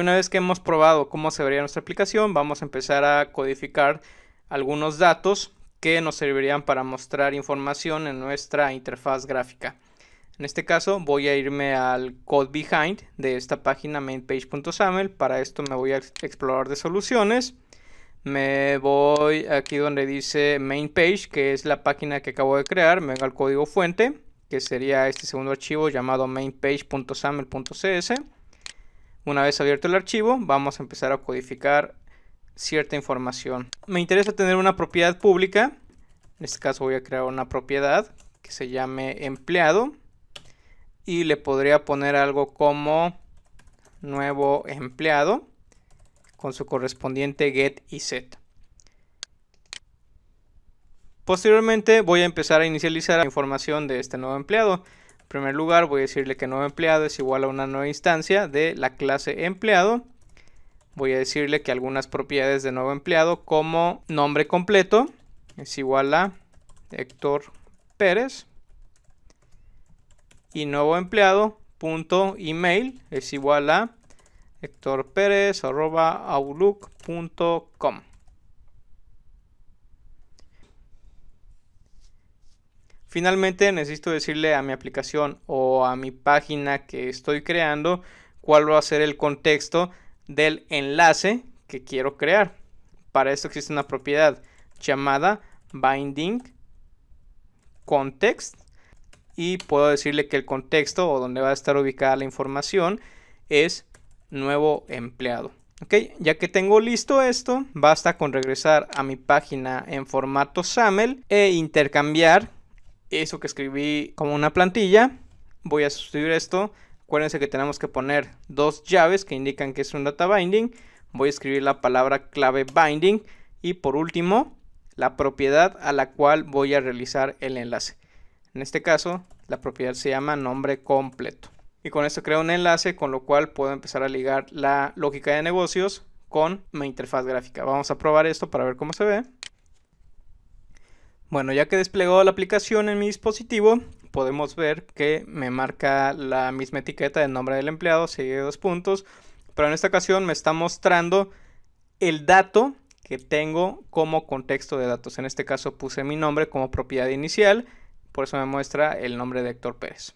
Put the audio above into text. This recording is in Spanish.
Una vez que hemos probado cómo se vería nuestra aplicación, vamos a empezar a codificar algunos datos que nos servirían para mostrar información en nuestra interfaz gráfica. En este caso voy a irme al code behind de esta página mainpage.saml. Para esto me voy a explorar de soluciones. Me voy aquí donde dice mainpage que es la página que acabo de crear. Me vengo al código fuente, que sería este segundo archivo llamado mainpage.saml.cs. Una vez abierto el archivo, vamos a empezar a codificar cierta información. Me interesa tener una propiedad pública. En este caso voy a crear una propiedad que se llame empleado. Y le podría poner algo como nuevo empleado con su correspondiente get y set. Posteriormente voy a empezar a inicializar la información de este nuevo empleado. En primer lugar voy a decirle que nuevo empleado es igual a una nueva instancia de la clase empleado. Voy a decirle que algunas propiedades de nuevo empleado como nombre completo es igual a Héctor Pérez. Y nuevo empleado punto email es igual a Pérez outlook.com. Finalmente necesito decirle a mi aplicación o a mi página que estoy creando cuál va a ser el contexto del enlace que quiero crear. Para esto existe una propiedad llamada binding context y puedo decirle que el contexto o donde va a estar ubicada la información es nuevo empleado. Okay, ya que tengo listo esto, basta con regresar a mi página en formato SAML e intercambiar eso que escribí como una plantilla. Voy a sustituir esto. Acuérdense que tenemos que poner dos llaves que indican que es un data binding. Voy a escribir la palabra clave binding. Y por último, la propiedad a la cual voy a realizar el enlace. En este caso, la propiedad se llama nombre completo. Y con esto creo un enlace con lo cual puedo empezar a ligar la lógica de negocios con mi interfaz gráfica. Vamos a probar esto para ver cómo se ve. Bueno, ya que desplegó la aplicación en mi dispositivo, podemos ver que me marca la misma etiqueta del nombre del empleado, sigue dos puntos, pero en esta ocasión me está mostrando el dato que tengo como contexto de datos. En este caso puse mi nombre como propiedad inicial, por eso me muestra el nombre de Héctor Pérez.